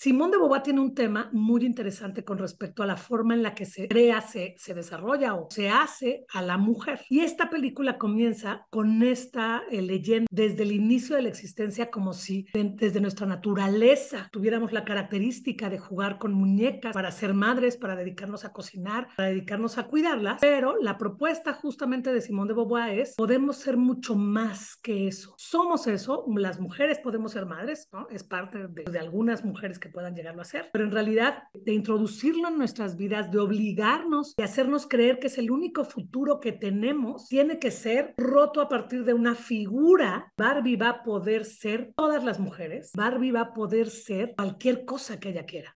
Simón de Boba tiene un tema muy interesante con respecto a la forma en la que se crea, se, se desarrolla o se hace a la mujer. Y esta película comienza con esta eh, leyenda desde el inicio de la existencia, como si desde nuestra naturaleza tuviéramos la característica de jugar con muñecas para ser madres, para dedicarnos a cocinar, para dedicarnos a cuidarlas. Pero la propuesta justamente de Simón de Boba es, podemos ser mucho más que eso. Somos eso, las mujeres podemos ser madres, Es parte de algunas mujeres que puedan llegarlo a hacer, pero en realidad de introducirlo en nuestras vidas, de obligarnos, de hacernos creer que es el único futuro que tenemos, tiene que ser roto a partir de una figura. Barbie va a poder ser todas las mujeres, Barbie va a poder ser cualquier cosa que ella quiera.